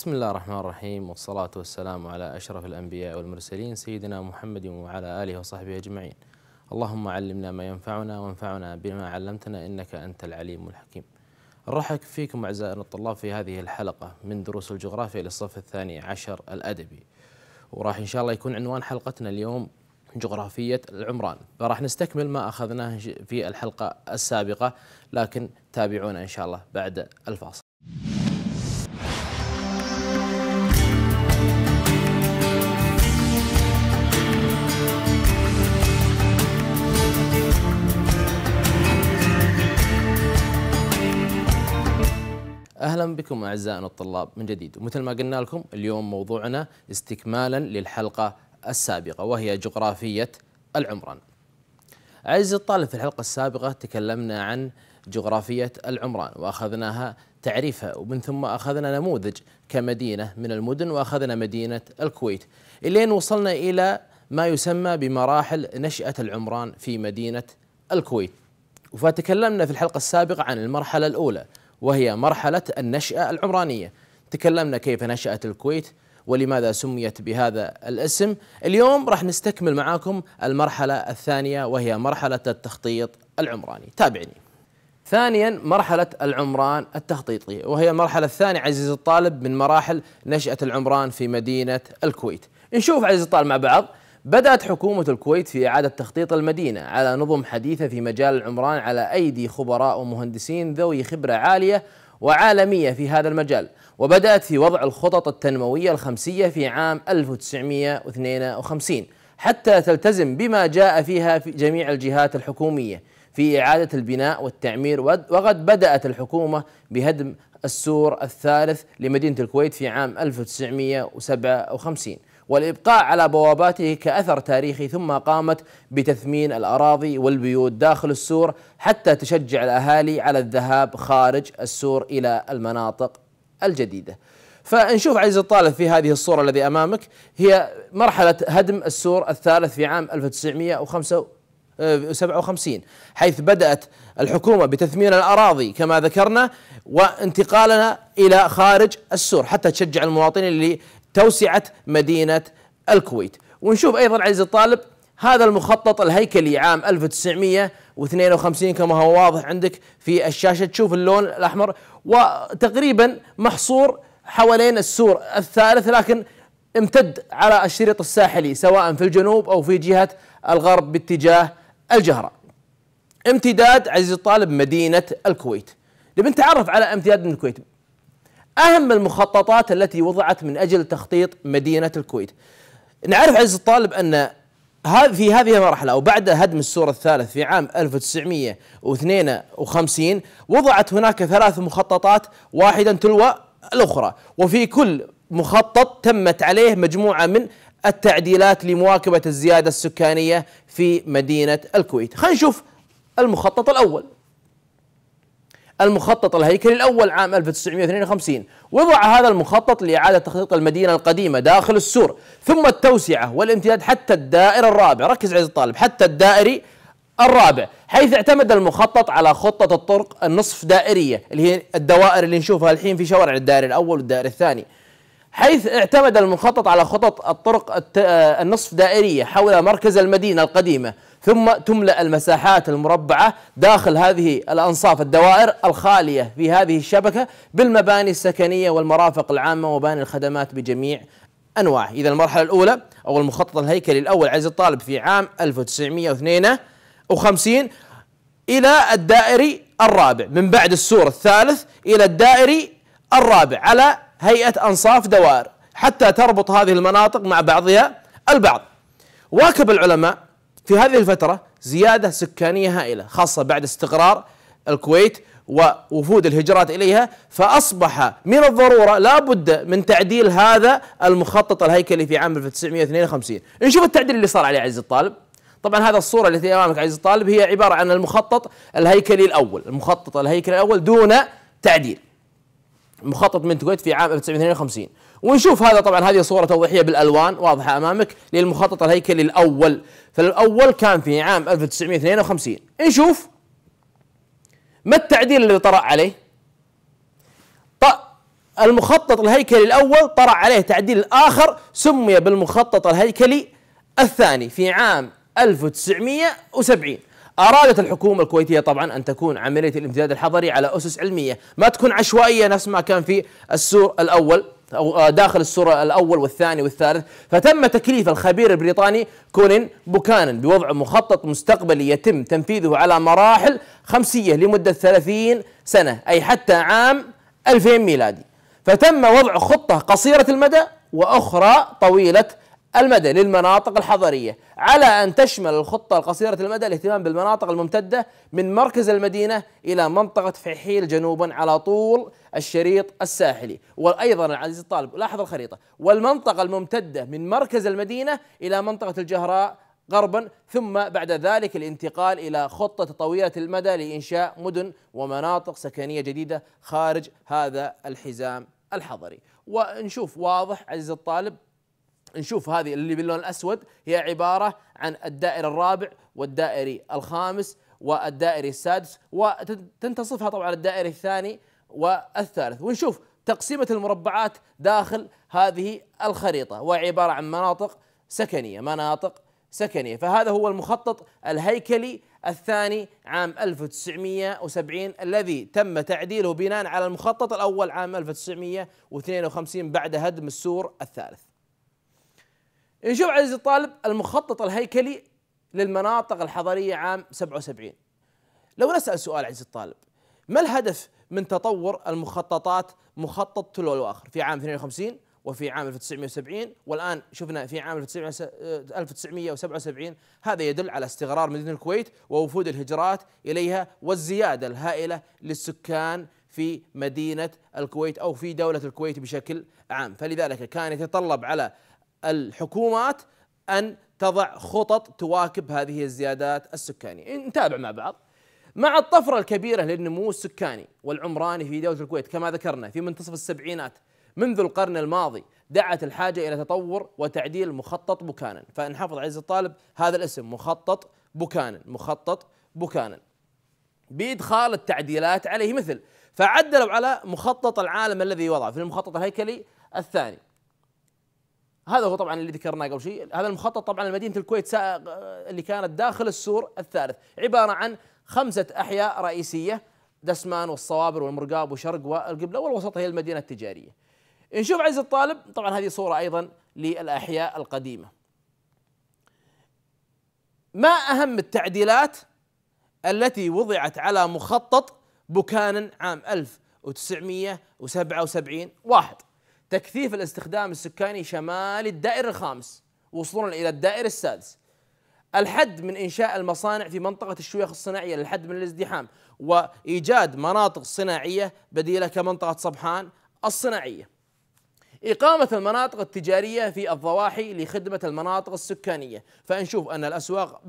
بسم الله الرحمن الرحيم والصلاة والسلام على أشرف الأنبياء والمرسلين سيدنا محمد وعلى آله وصحبه أجمعين اللهم علمنا ما ينفعنا وانفعنا بما علمتنا إنك أنت العليم الحكيم نرحب فيكم أعزائنا الطلاب في هذه الحلقة من دروس الجغرافيا للصف الثاني عشر الأدبي وراح إن شاء الله يكون عنوان حلقتنا اليوم جغرافية العمران فراح نستكمل ما أخذناه في الحلقة السابقة لكن تابعونا إن شاء الله بعد الفاصل اهلا بكم اعزائنا الطلاب من جديد ومثل ما قلنا لكم اليوم موضوعنا استكمالا للحلقه السابقه وهي جغرافيه العمران. عزيزي الطالب في الحلقه السابقه تكلمنا عن جغرافيه العمران واخذناها تعريفها ومن ثم اخذنا نموذج كمدينه من المدن واخذنا مدينه الكويت الين وصلنا الى ما يسمى بمراحل نشاه العمران في مدينه الكويت. وفتكلمنا في الحلقه السابقه عن المرحله الاولى وهي مرحلة النشأة العمرانية تكلمنا كيف نشأت الكويت ولماذا سميت بهذا الاسم اليوم راح نستكمل معاكم المرحلة الثانية وهي مرحلة التخطيط العمراني تابعني ثانيا مرحلة العمران التخطيطي وهي المرحلة الثانية عزيزي الطالب من مراحل نشأة العمران في مدينة الكويت نشوف عزيزي الطالب مع بعض بدأت حكومة الكويت في إعادة تخطيط المدينة على نظم حديثة في مجال العمران على أيدي خبراء ومهندسين ذوي خبرة عالية وعالمية في هذا المجال وبدأت في وضع الخطط التنموية الخمسية في عام 1952 حتى تلتزم بما جاء فيها في جميع الجهات الحكومية في إعادة البناء والتعمير وقد بدأت الحكومة بهدم السور الثالث لمدينة الكويت في عام 1957 والإبقاء على بواباته كأثر تاريخي ثم قامت بتثمين الأراضي والبيوت داخل السور حتى تشجع الأهالي على الذهاب خارج السور إلى المناطق الجديدة فنشوف عزيز الطالب في هذه الصورة الذي أمامك هي مرحلة هدم السور الثالث في عام 1957 آه، حيث بدأت الحكومة بتثمين الأراضي كما ذكرنا وانتقالنا إلى خارج السور حتى تشجع المواطنين توسعة مدينة الكويت ونشوف أيضا عزيزي الطالب هذا المخطط الهيكلي عام 1952 كما هو واضح عندك في الشاشة تشوف اللون الأحمر وتقريبا محصور حوالين السور الثالث لكن امتد على الشريط الساحلي سواء في الجنوب أو في جهة الغرب باتجاه الجهرة امتداد عزيزي الطالب مدينة الكويت نبي نتعرف على امتداد من الكويت أهم المخططات التي وضعت من أجل تخطيط مدينة الكويت نعرف عز الطالب أن في هذه المرحلة أو بعد هدم السور الثالث في عام 1952 وضعت هناك ثلاث مخططات واحدا تلو الأخرى وفي كل مخطط تمت عليه مجموعة من التعديلات لمواكبة الزيادة السكانية في مدينة الكويت خلينا نشوف المخطط الأول المخطط الهيكلي الأول عام 1952 وضع هذا المخطط لإعادة تخطيط المدينة القديمة داخل السور ثم التوسعة والامتداد حتى الدائر الرابع ركز عزيزي الطالب حتى الدائري الرابع حيث اعتمد المخطط على خطة الطرق النصف دائرية اللي هي الدوائر اللي نشوفها الحين في شوارع الدائري الأول والدائري الثاني حيث اعتمد المخطط على خطط الطرق آه، النصف دائرية حول مركز المدينة القديمة ثم تملأ المساحات المربعة داخل هذه الأنصاف الدوائر الخالية في هذه الشبكة بالمباني السكنية والمرافق العامة ومباني الخدمات بجميع انواعها، إذا المرحلة الأولى أو المخطط الهيكلي الأول عزيز الطالب في عام 1952 إلى الدائري الرابع من بعد السور الثالث إلى الدائري الرابع على هيئة أنصاف دوائر حتى تربط هذه المناطق مع بعضها البعض واكب العلماء في هذه الفترة زيادة سكانية هائلة خاصة بعد استقرار الكويت ووفود الهجرات إليها فأصبح من الضرورة لا بد من تعديل هذا المخطط الهيكلي في عام 1952 نشوف التعديل اللي صار عليه عزيز الطالب طبعا هذا الصورة التي أمامك عزيز الطالب هي عبارة عن المخطط الهيكلي الأول المخطط الهيكلي الأول دون تعديل مخطط من الكويت في عام 1952 ونشوف هذا طبعا هذه صورة توضيحية بالألوان واضحة أمامك للمخطط الهيكلي الأول فالأول كان في عام 1952 نشوف ما التعديل اللي طرأ عليه المخطط الهيكلي الأول طرأ عليه تعديل آخر سمي بالمخطط الهيكلي الثاني في عام 1970 أرادت الحكومة الكويتية طبعا أن تكون عملية الامتداد الحضري على أسس علمية ما تكون عشوائية نفس ما كان في السور الأول أو آه، داخل السورة الأول والثاني والثالث فتم تكليف الخبير البريطاني كونين بوكانن بوضع مخطط مستقبلي يتم تنفيذه على مراحل خمسية لمدة 30 سنة أي حتى عام 2000 ميلادي فتم وضع خطة قصيرة المدى وأخرى طويلة المدى للمناطق الحضرية على أن تشمل الخطة القصيرة المدى الاهتمام بالمناطق الممتدة من مركز المدينة إلى منطقة فحيل جنوبا على طول الشريط الساحلي وأيضا العزيز الطالب لاحظ الخريطة والمنطقة الممتدة من مركز المدينة إلى منطقة الجهراء غربا ثم بعد ذلك الانتقال إلى خطة طويلة المدى لإنشاء مدن ومناطق سكنية جديدة خارج هذا الحزام الحضري ونشوف واضح عزيز الطالب نشوف هذه اللي باللون الأسود هي عبارة عن الدائري الرابع والدائري الخامس والدائري السادس وتنتصفها طبعا الدائري الثاني والثالث ونشوف تقسيمة المربعات داخل هذه الخريطة وهي عبارة عن مناطق سكنية مناطق سكنية فهذا هو المخطط الهيكلي الثاني عام 1970 الذي تم تعديله بناء على المخطط الأول عام 1952 بعد هدم السور الثالث نشوف عزيزي الطالب المخطط الهيكلي للمناطق الحضرية عام 77 لو نسأل سؤال عزيزي الطالب ما الهدف من تطور المخططات مخطط تلو الواخر في عام 52 وفي عام 1970 والآن شفنا في عام 1977 آه، هذا يدل على استغرار مدينة الكويت ووفود الهجرات إليها والزيادة الهائلة للسكان في مدينة الكويت أو في دولة الكويت بشكل عام فلذلك كان يتطلب على الحكومات ان تضع خطط تواكب هذه الزيادات السكانيه، نتابع مع بعض. مع الطفره الكبيره للنمو السكاني والعمراني في دوله الكويت كما ذكرنا في منتصف السبعينات منذ القرن الماضي دعت الحاجه الى تطور وتعديل مخطط بوكانن، فنحفظ عزيزي الطالب هذا الاسم مخطط بوكانن، مخطط بوكانن. بادخال التعديلات عليه مثل فعدلوا على مخطط العالم الذي وضع في المخطط الهيكلي الثاني هذا هو طبعا اللي ذكرناه قبل شيء هذا المخطط طبعا لمدينه الكويت اللي كانت داخل السور الثالث عباره عن خمسه احياء رئيسيه دسمان والصوابر والمرقاب وشرق والقبله والوسط هي المدينه التجاريه نشوف عز الطالب طبعا هذه صوره ايضا للاحياء القديمه ما اهم التعديلات التي وضعت على مخطط بوكانن عام 1977 واحد تكثيف الاستخدام السكاني شمالي الدائر الخامس وصولا إلى الدائر السادس الحد من إنشاء المصانع في منطقة الشيوخ الصناعية للحد من الازدحام وإيجاد مناطق صناعية بديلة كمنطقة صبحان الصناعية إقامة المناطق التجارية في الضواحي لخدمة المناطق السكانية فنشوف أن الأسواق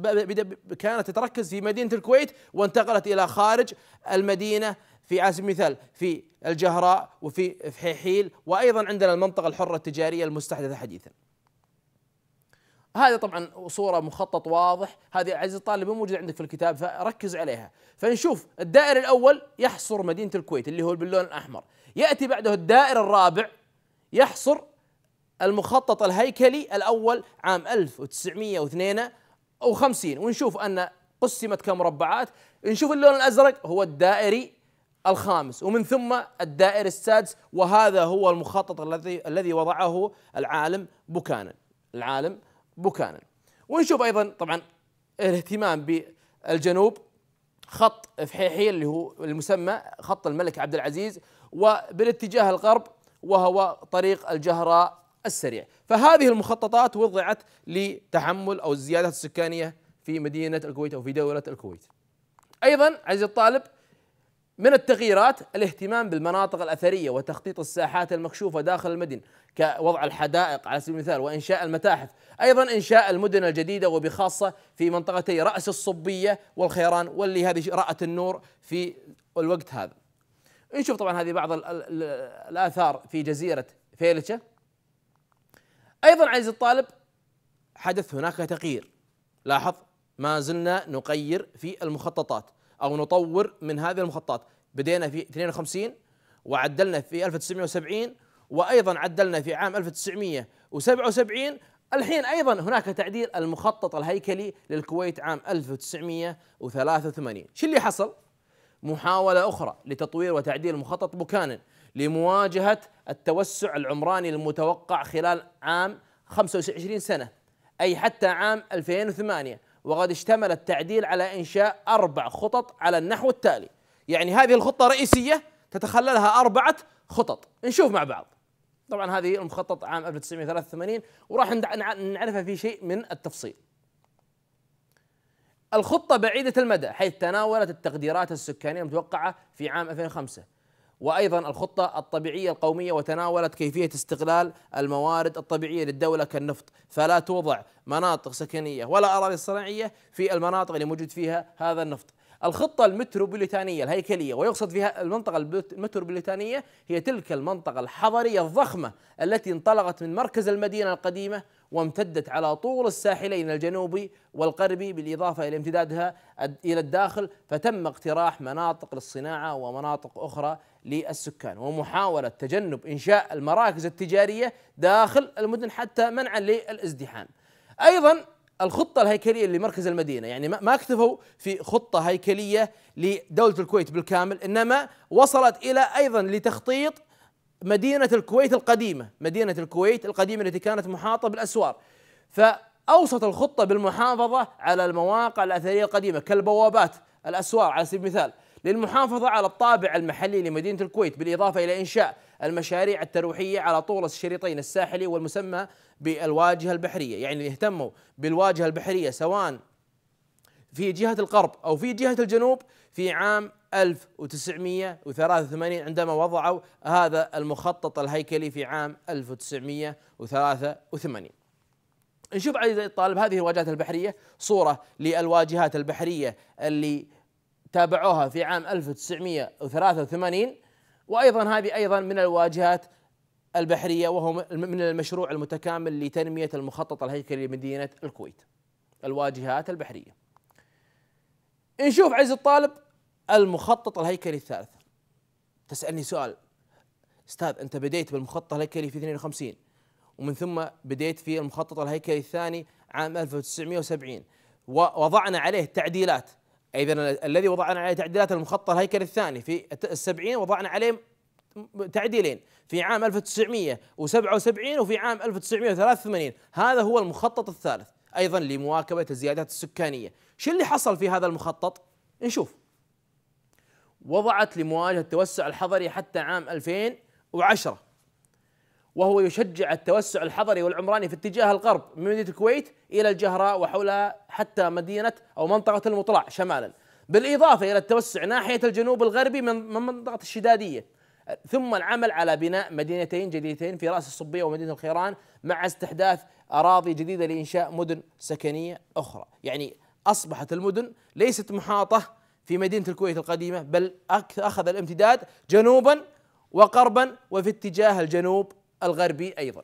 كانت تتركز في مدينة الكويت وانتقلت إلى خارج المدينة في على سبيل المثال في الجهراء وفي حيحيل وأيضا عندنا المنطقة الحرة التجارية المستحدثة حديثا هذا طبعا صوره مخطط واضح هذه عزيزي الطالب مو موجود عندك في الكتاب فركز عليها فنشوف الدائر الاول يحصر مدينه الكويت اللي هو باللون الاحمر ياتي بعده الدائر الرابع يحصر المخطط الهيكلي الأول عام 1952 ونشوف أن قسمت كمربعات نشوف اللون الأزرق هو الدائري الخامس ومن ثم الدائري السادس وهذا هو المخطط الذي الذي وضعه العالم بوكانن العالم بوكانن ونشوف أيضا طبعا الاهتمام بالجنوب خط فحيحيل اللي هو المسمى خط الملك عبد العزيز وبالاتجاه الغرب وهو طريق الجهراء السريع فهذه المخططات وضعت لتحمل أو الزيادة السكانية في مدينة الكويت أو في دولة الكويت أيضا عزيزي الطالب من التغييرات الاهتمام بالمناطق الأثرية وتخطيط الساحات المكشوفة داخل المدينة كوضع الحدائق على سبيل المثال وإنشاء المتاحف أيضا إنشاء المدن الجديدة وبخاصة في منطقتي رأس الصبية والخيران واللي هذه رأت النور في الوقت هذا نشوف إيه، طبعا هذه بعض الـ الـ الاثار في جزيره فيلشه ايضا عزيز الطالب حدث هناك تغيير لاحظ ما زلنا نقير في المخططات او نطور من هذه المخططات بدينا في 52 وعدلنا في 1970 وايضا عدلنا في عام 1977 الحين ايضا هناك تعديل المخطط الهيكلي للكويت عام 1983 شو اللي حصل محاولة أخرى لتطوير وتعديل مخطط بوكانن لمواجهة التوسع العمراني المتوقع خلال عام 25 سنة أي حتى عام 2008 وقد اشتمل التعديل على إنشاء أربع خطط على النحو التالي يعني هذه الخطة رئيسية تتخللها أربعة خطط نشوف مع بعض طبعا هذه المخطط عام 1983 وراح نعرفها في شيء من التفصيل الخطة بعيدة المدى حيث تناولت التقديرات السكانية المتوقعة في عام 2005 وأيضا الخطة الطبيعية القومية وتناولت كيفية استغلال الموارد الطبيعية للدولة كالنفط فلا توضع مناطق سكنية ولا أراضي صناعية في المناطق اللي موجود فيها هذا النفط الخطة المتروبوليتانية الهيكلية ويقصد فيها المنطقة المتروبوليتانية هي تلك المنطقة الحضرية الضخمة التي انطلقت من مركز المدينة القديمة وامتدت على طول الساحلين الجنوبي والغربي بالإضافة إلى امتدادها إلى الداخل فتم اقتراح مناطق للصناعة ومناطق أخرى للسكان ومحاولة تجنب إنشاء المراكز التجارية داخل المدن حتى منعا للازدحام أيضا الخطة الهيكلية لمركز المدينة يعني ما اكتفوا في خطة هيكلية لدولة الكويت بالكامل إنما وصلت إلى أيضا لتخطيط مدينة الكويت القديمة مدينة الكويت القديمة التي كانت محاطة بالأسوار فأوصت الخطة بالمحافظة على المواقع الأثرية القديمة كالبوابات الأسوار على سبيل المثال للمحافظة على الطابع المحلي لمدينة الكويت بالإضافة إلى إنشاء المشاريع الترويحية على طول الشريطين الساحلي والمسمى بالواجهة البحرية يعني يهتموا اهتموا بالواجهة البحرية سواء في جهة الغرب أو في جهة الجنوب في عام 1983 عندما وضعوا هذا المخطط الهيكلي في عام 1983 نشوف عزيزي الطالب هذه الواجهات البحرية صورة للواجهات البحرية اللي تابعوها في عام 1983 وأيضا هذه أيضا من الواجهات البحرية وهو من المشروع المتكامل لتنمية المخطط الهيكلي لمدينة الكويت الواجهات البحرية نشوف عزيز الطالب المخطط الهيكلي الثالث تسالني سؤال استاذ انت بديت بالمخطط الهيكلي في 52 ومن ثم بديت في المخطط الهيكلي الثاني عام 1970 ووضعنا عليه تعديلات اذا الذي وضعنا عليه تعديلات المخطط الهيكلي الثاني في السبعين وضعنا عليه تعديلين في عام 1977 وفي عام 1983 هذا هو المخطط الثالث ايضا لمواكبه الزيادات السكانيه شو اللي حصل في هذا المخطط نشوف وضعت لمواجهة التوسع الحضري حتى عام 2010 وهو يشجع التوسع الحضري والعمراني في اتجاه الغرب من مدينة الكويت إلى الجهراء وحولها حتى مدينة أو منطقة المطلع شمالا بالإضافة إلى التوسع ناحية الجنوب الغربي من منطقة الشدادية ثم العمل على بناء مدينتين جديدتين في رأس الصبية ومدينة الخيران مع استحداث أراضي جديدة لإنشاء مدن سكنية أخرى يعني أصبحت المدن ليست محاطة في مدينة الكويت القديمة بل أخذ الامتداد جنوبا وقربا وفي اتجاه الجنوب الغربي أيضا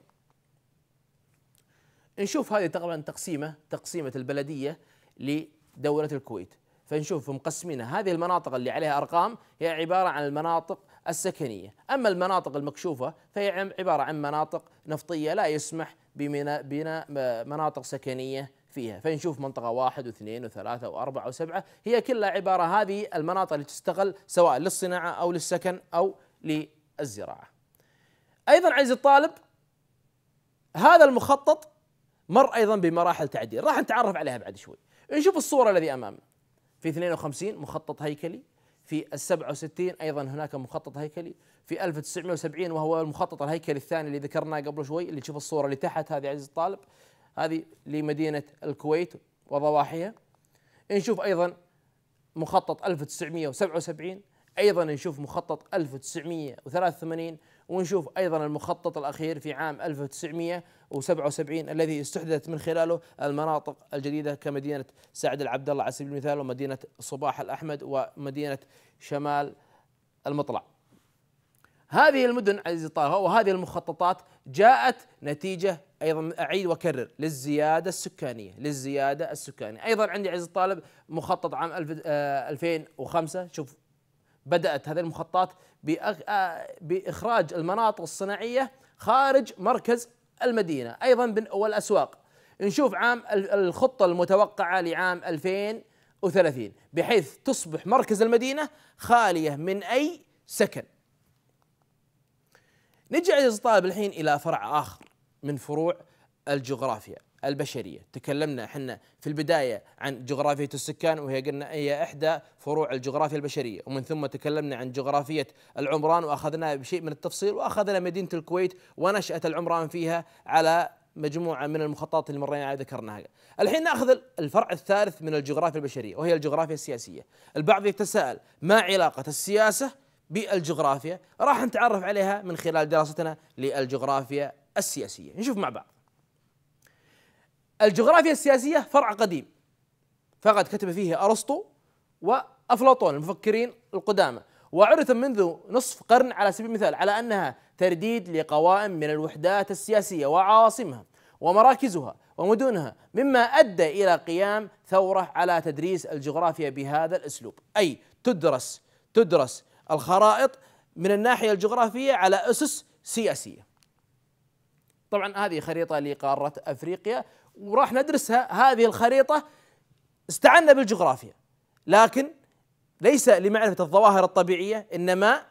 نشوف هذه طبعا تقسيمة تقسيمة البلدية لدولة الكويت فنشوف مقسمين هذه المناطق اللي عليها أرقام هي عبارة عن المناطق السكنية أما المناطق المكشوفة فهي عبارة عن مناطق نفطية لا يسمح ببناء مناطق سكنية فيها فنشوف منطقة واحد واثنين وثلاثة وأربعة وسبعة هي كلها عبارة هذه المناطق اللي تستغل سواء للصناعة أو للسكن أو للزراعة أيضا عزيزي الطالب هذا المخطط مر أيضا بمراحل تعديل راح نتعرف عليها بعد شوي نشوف الصورة الذي أمامنا في 52 مخطط هيكلي في ال 67 ايضا هناك مخطط هيكلي في 1970 وهو المخطط الهيكلي الثاني اللي ذكرناه قبل شوي اللي تشوف الصوره اللي تحت هذه عزيزي الطالب هذه لمدينة الكويت وضواحيها نشوف أيضا مخطط 1977 أيضا نشوف مخطط 1983 ونشوف أيضا المخطط الأخير في عام 1977 الذي استحدثت من خلاله المناطق الجديدة كمدينة سعد العبد الله على سبيل المثال ومدينة صباح الأحمد ومدينة شمال المطلع هذه المدن عزيزي طه وهذه المخططات جاءت نتيجة ايضا اعيد واكرر للزياده السكانيه للزياده السكانيه ايضا عندي عز الطالب مخطط عام 2005 آه، شوف بدات هذه المخططات آه، باخراج المناطق الصناعيه خارج مركز المدينه ايضا والاسواق نشوف عام الخطه المتوقعه لعام 2030 بحيث تصبح مركز المدينه خاليه من اي سكن نجي عزيز الطالب الحين الى فرع اخر من فروع الجغرافيا البشرية تكلمنا احنا في البداية عن جغرافية السكان وهي قلنا هي إحدى فروع الجغرافيا البشرية ومن ثم تكلمنا عن جغرافية العمران وأخذنا بشيء من التفصيل وأخذنا مدينة الكويت ونشأة العمران فيها على مجموعة من المخططات اللي مرينا عليها ذكرناها الحين نأخذ الفرع الثالث من الجغرافيا البشرية وهي الجغرافيا السياسية البعض يتساءل ما علاقة السياسة بالجغرافيا راح نتعرف عليها من خلال دراستنا للجغرافيا السياسية نشوف مع بعض الجغرافيا السياسية فرع قديم فقد كتب فيه أرسطو وأفلاطون المفكرين القدامى وعرف منذ نصف قرن على سبيل المثال على أنها ترديد لقوائم من الوحدات السياسية وعواصمها ومراكزها ومدنها مما أدى إلى قيام ثورة على تدريس الجغرافيا بهذا الأسلوب أي تدرس تدرس الخرائط من الناحية الجغرافية على أسس سياسية طبعا هذه خريطة لقارة أفريقيا وراح ندرسها هذه الخريطة استعنا بالجغرافيا لكن ليس لمعرفة الظواهر الطبيعية إنما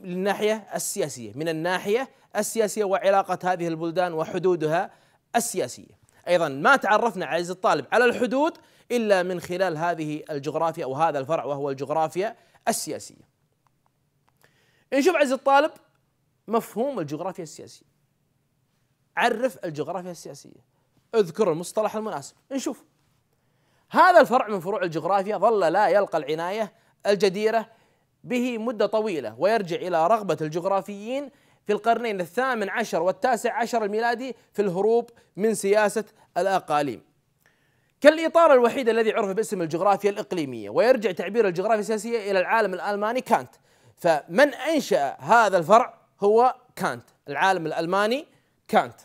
للناحية السياسية من الناحية السياسية وعلاقة هذه البلدان وحدودها السياسية أيضا ما تعرفنا عزيز الطالب على الحدود إلا من خلال هذه الجغرافيا أو هذا الفرع وهو الجغرافيا السياسية نشوف عزيز الطالب مفهوم الجغرافيا السياسية عرف الجغرافيا السياسيه اذكر المصطلح المناسب نشوف هذا الفرع من فروع الجغرافيا ظل لا يلقى العنايه الجديره به مده طويله ويرجع الى رغبه الجغرافيين في القرنين الثامن عشر والتاسع عشر الميلادي في الهروب من سياسه الاقاليم كالإطار الوحيد الذي عرف باسم الجغرافيا الإقليمية ويرجع تعبير الجغرافيا السياسية إلى العالم الألماني كانت فمن أنشأ هذا الفرع هو كانت العالم الألماني كانت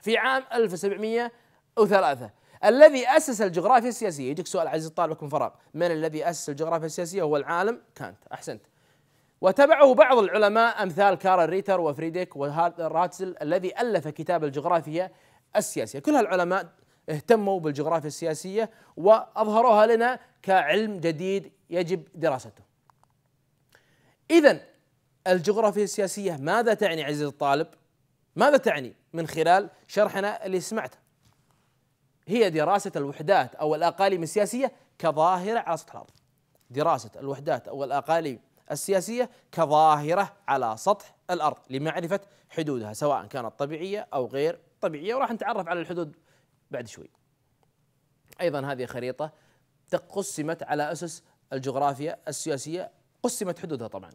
في عام 1703 الذي أسس الجغرافيا السياسية يجيك سؤال عزيز طالبك من فراغ من الذي أسس الجغرافيا السياسية هو العالم كانت أحسنت وتبعه بعض العلماء أمثال كارل ريتر وفريديك وراتزل الذي ألف كتاب الجغرافيا السياسية كل هالعلماء اهتموا بالجغرافيا السياسية وأظهروها لنا كعلم جديد يجب دراسته إذا الجغرافيا السياسية ماذا تعني عزيز الطالب ماذا تعني من خلال شرحنا اللي سمعته هي دراسة الوحدات أو الأقاليم السياسية كظاهرة على سطح الأرض دراسة الوحدات أو الأقاليم السياسية كظاهرة على سطح الأرض لمعرفة حدودها سواء كانت طبيعية أو غير طبيعية وراح نتعرف على الحدود بعد شوي أيضا هذه خريطة قسمت على أسس الجغرافيا السياسية قسمت حدودها طبعا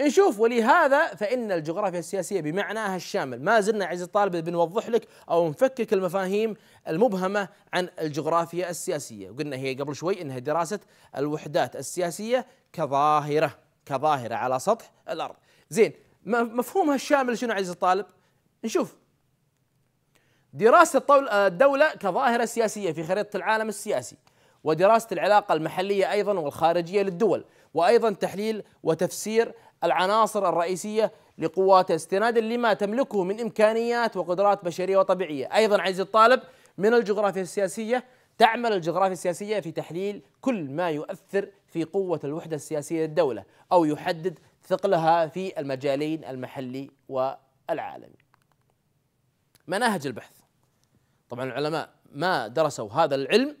نشوف ولهذا فإن الجغرافيا السياسية بمعناها الشامل ما زلنا عزيزي الطالب بنوضح لك أو نفكك المفاهيم المبهمة عن الجغرافيا السياسية وقلنا هي قبل شوي إنها دراسة الوحدات السياسية كظاهرة كظاهرة على سطح الأرض زين مفهومها الشامل شنو عزيزي الطالب نشوف دراسة الدولة كظاهرة سياسية في خريطة العالم السياسي ودراسة العلاقة المحلية أيضا والخارجية للدول وأيضا تحليل وتفسير العناصر الرئيسية لقواته استنادا لما تملكه من إمكانيات وقدرات بشرية وطبيعية أيضا عزيزي الطالب من الجغرافيا السياسية تعمل الجغرافيا السياسية في تحليل كل ما يؤثر في قوة الوحدة السياسية للدولة أو يحدد ثقلها في المجالين المحلي والعالمي مناهج البحث طبعا العلماء ما درسوا هذا العلم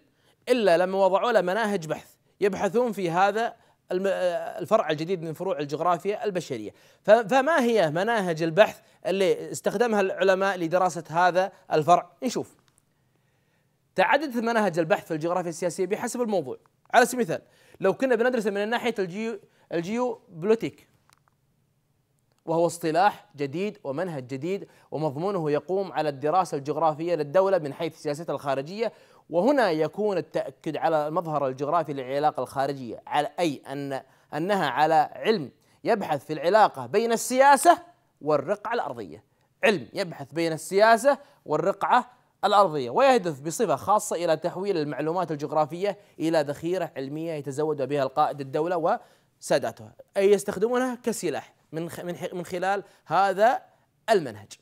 إلا لما وضعوا له مناهج بحث يبحثون في هذا آه، الفرع الجديد من فروع الجغرافيا البشريه فما هي مناهج البحث اللي استخدمها العلماء لدراسه هذا الفرع نشوف تعددت مناهج البحث في الجغرافيا السياسيه بحسب الموضوع على سبيل المثال لو كنا بندرسه من ناحيه الجيو الجيو بلوتيك وهو اصطلاح جديد ومنهج جديد ومضمونه يقوم على الدراسه الجغرافيه للدوله من حيث سياستها الخارجيه وهنا يكون التأكد على المظهر الجغرافي للعلاقة الخارجية على أي أن أنها على علم يبحث في العلاقة بين السياسة والرقعة الأرضية علم يبحث بين السياسة والرقعة الأرضية ويهدف بصفة خاصة إلى تحويل المعلومات الجغرافية إلى ذخيرة علمية يتزود بها القائد الدولة وساداتها أي يستخدمونها كسلاح من من خلال هذا المنهج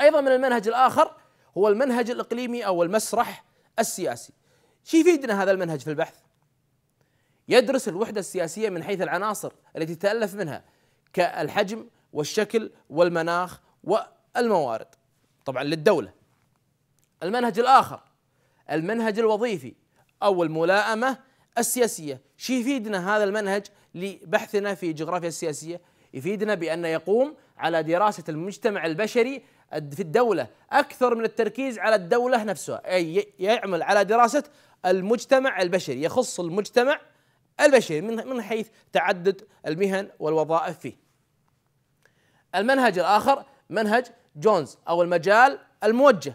أيضا من المنهج الآخر هو المنهج الاقليمي او المسرح السياسي. شو يفيدنا هذا المنهج في البحث؟ يدرس الوحده السياسيه من حيث العناصر التي تالف منها كالحجم والشكل والمناخ والموارد طبعا للدوله. المنهج الاخر المنهج الوظيفي او الملائمه السياسيه، شو يفيدنا هذا المنهج لبحثنا في الجغرافيا السياسيه؟ يفيدنا بان يقوم على دراسه المجتمع البشري في الدولة أكثر من التركيز على الدولة نفسها أي يعمل على دراسة المجتمع البشري يخص المجتمع البشري من حيث تعدد المهن والوظائف فيه. المنهج الآخر منهج جونز أو المجال الموجه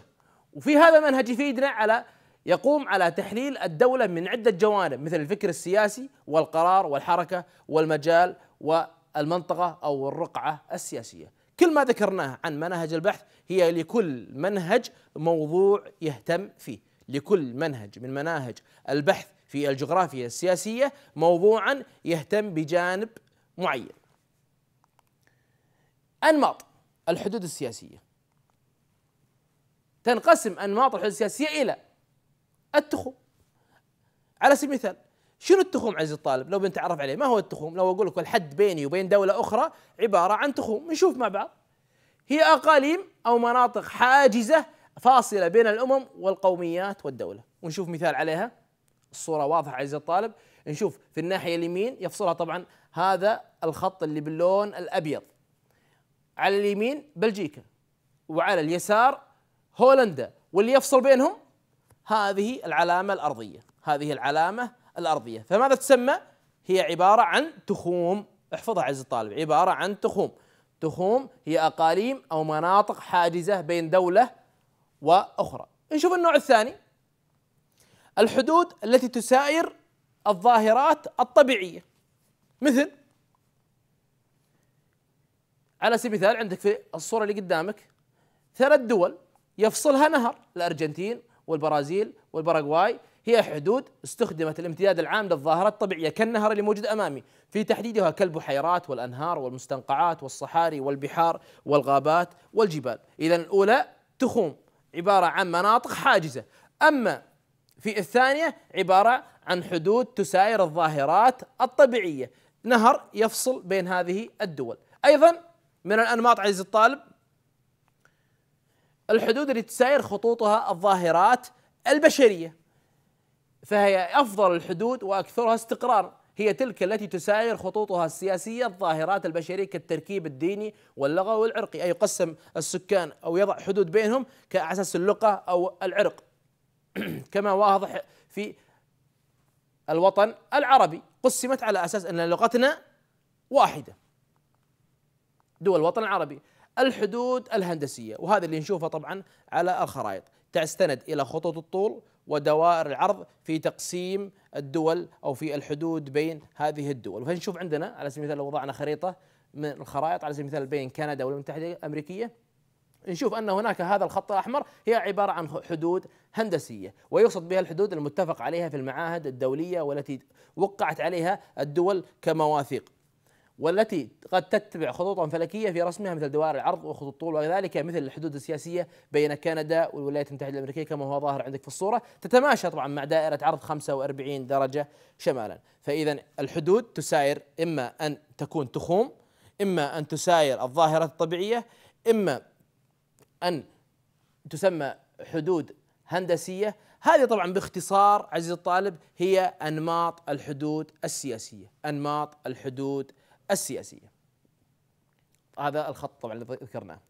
وفي هذا منهج يفيدنا على يقوم على تحليل الدولة من عدة جوانب مثل الفكر السياسي والقرار والحركة والمجال والمنطقة أو الرقعة السياسية كل ما ذكرناه عن مناهج البحث هي لكل منهج موضوع يهتم فيه لكل منهج من مناهج البحث في الجغرافيا السياسية موضوعا يهتم بجانب معين أنماط الحدود السياسية تنقسم أنماط الحدود السياسية إلى التخوم على سبيل المثال شنو التخوم عزيز الطالب لو بنتعرف عليه ما هو التخوم لو اقول لك الحد بيني وبين دوله اخرى عباره عن تخوم نشوف مع بعض هي اقاليم او مناطق حاجزه فاصله بين الامم والقوميات والدوله ونشوف مثال عليها الصوره واضحه عزيز الطالب نشوف في الناحيه اليمين يفصلها طبعا هذا الخط اللي باللون الابيض على اليمين بلجيكا وعلى اليسار هولندا واللي يفصل بينهم هذه العلامه الارضيه هذه العلامه الأرضية فماذا تسمى؟ هي عبارة عن تخوم احفظها عز الطالب عبارة عن تخوم تخوم هي أقاليم أو مناطق حاجزة بين دولة وأخرى نشوف النوع الثاني الحدود التي تسائر الظاهرات الطبيعية مثل على سبيل المثال عندك في الصورة اللي قدامك ثلاث دول يفصلها نهر الأرجنتين والبرازيل والباراغواي هي حدود استخدمت الامتداد العام للظاهرات الطبيعية كالنهر اللي موجود أمامي في تحديدها كالبحيرات والأنهار والمستنقعات والصحاري والبحار والغابات والجبال إذا الأولى تخوم عبارة عن مناطق حاجزة أما في الثانية عبارة عن حدود تساير الظاهرات الطبيعية نهر يفصل بين هذه الدول أيضا من الأنماط عزيز الطالب الحدود اللي تساير خطوطها الظاهرات البشرية فهي افضل الحدود واكثرها استقرار هي تلك التي تساير خطوطها السياسيه الظاهرات البشريه كالتركيب الديني واللغوي والعرقي اي يقسم السكان او يضع حدود بينهم كاساس اللغه او العرق كما واضح في الوطن العربي قسمت على اساس ان لغتنا واحده دول الوطن العربي الحدود الهندسيه وهذا اللي نشوفه طبعا على الخرائط تستند الى خطوط الطول ودوائر العرض في تقسيم الدول او في الحدود بين هذه الدول، فنشوف عندنا على سبيل المثال لو وضعنا خريطه من الخرائط على سبيل المثال بين كندا والولايات المتحده الامريكيه نشوف ان هناك هذا الخط الاحمر هي عباره عن حدود هندسيه ويقصد بها الحدود المتفق عليها في المعاهد الدوليه والتي وقعت عليها الدول كمواثيق والتي قد تتبع خطوطا فلكيه في رسمها مثل دوائر العرض وخطوط الطول وذلك مثل الحدود السياسيه بين كندا والولايات المتحده الامريكيه كما هو ظاهر عندك في الصوره تتماشى طبعا مع دائره عرض 45 درجه شمالا فاذا الحدود تساير اما ان تكون تخوم اما ان تساير الظاهره الطبيعيه اما ان تسمى حدود هندسيه هذه طبعا باختصار عزيزي الطالب هي انماط الحدود السياسيه انماط الحدود السياسية هذا الخط طبعا اللي ذكرناه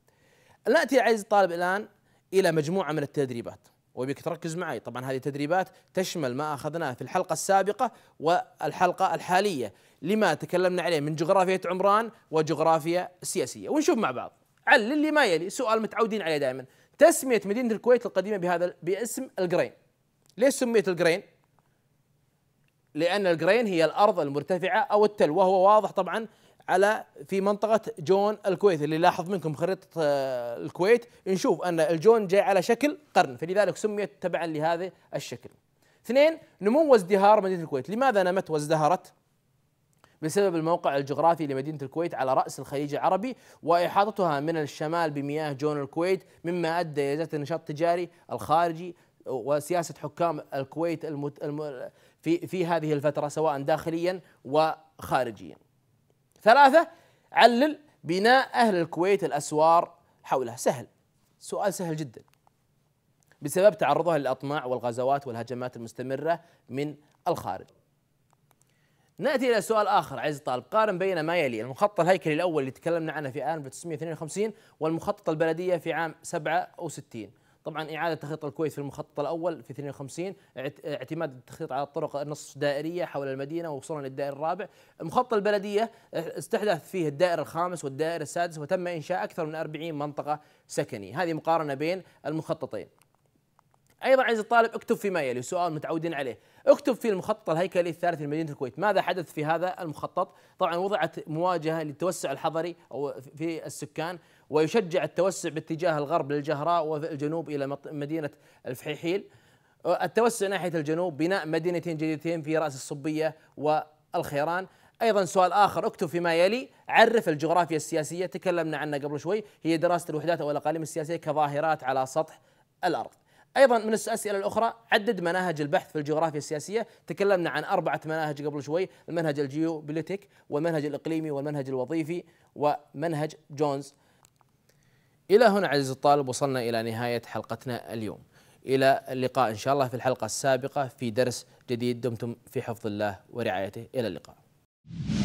نأتي عزيزي الطالب الآن إلى مجموعة من التدريبات وبيك تركز معي طبعا هذه تدريبات تشمل ما أخذناه في الحلقة السابقة والحلقة الحالية لما تكلمنا عليه من جغرافية عمران وجغرافيا سياسية ونشوف مع بعض عل اللي ما يلي سؤال متعودين عليه دائما تسمية مدينة الكويت القديمة بهذا باسم القرين ليش سميت القرين؟ لأن الجرين هي الأرض المرتفعة أو التل وهو واضح طبعا على في منطقة جون الكويت اللي لاحظ منكم خريطة آه، الكويت نشوف أن الجون جاي على شكل قرن فلذلك سميت تبعا لهذا الشكل اثنين نمو وازدهار مدينة الكويت لماذا نمت وازدهرت؟ بسبب الموقع الجغرافي لمدينة الكويت على رأس الخليج العربي وإحاطتها من الشمال بمياه جون الكويت مما أدى إلى زيادة النشاط التجاري الخارجي آه، وسياسة حكام الكويت المت... الم... في في هذه الفترة سواء داخليا وخارجيا. ثلاثة علل بناء أهل الكويت الأسوار حولها سهل سؤال سهل جدا بسبب تعرضها للأطماع والغزوات والهجمات المستمرة من الخارج ناتي الى سؤال اخر عزيزي الطالب قارن بين ما يلي المخطط الهيكلي الاول اللي تكلمنا عنه في عام 1952 والمخطط البلديه في عام 67 طبعا إعادة تخطيط الكويت في المخطط الأول في 52 اعتماد التخطيط على الطرق النص دائرية حول المدينة ووصولا للدائر الرابع مخطط البلدية آه، استحدث فيه الدائر الخامس والدائر السادس وتم إنشاء أكثر من 40 منطقة سكنية هذه مقارنة بين المخططين ايضا عزيزي الطالب اكتب فيما يلي سؤال متعودين عليه اكتب في المخطط الهيكلي الثالث لمدينه الكويت ماذا حدث في هذا المخطط طبعا وضعت مواجهه للتوسع الحضري او في السكان ويشجع التوسع باتجاه الغرب للجهراء والجنوب إلى مدينة الفحيحيل التوسع ناحية الجنوب بناء مدينتين جديدتين في رأس الصبية والخيران ايضا سؤال اخر اكتب فيما يلي عرف الجغرافيا السياسيه تكلمنا عنها قبل شوي هي دراسه الوحدات او الاقاليم السياسيه كظاهرات على سطح الارض. ايضا من الاسئله الاخرى عدد مناهج البحث في الجغرافيا السياسيه تكلمنا عن اربعه مناهج قبل شوي المنهج الجيوبوليتيك والمنهج الاقليمي والمنهج الوظيفي ومنهج جونز إلى هنا عزيزي الطالب وصلنا إلى نهاية حلقتنا اليوم إلى اللقاء إن شاء الله في الحلقة السابقة في درس جديد دمتم في حفظ الله ورعايته إلى اللقاء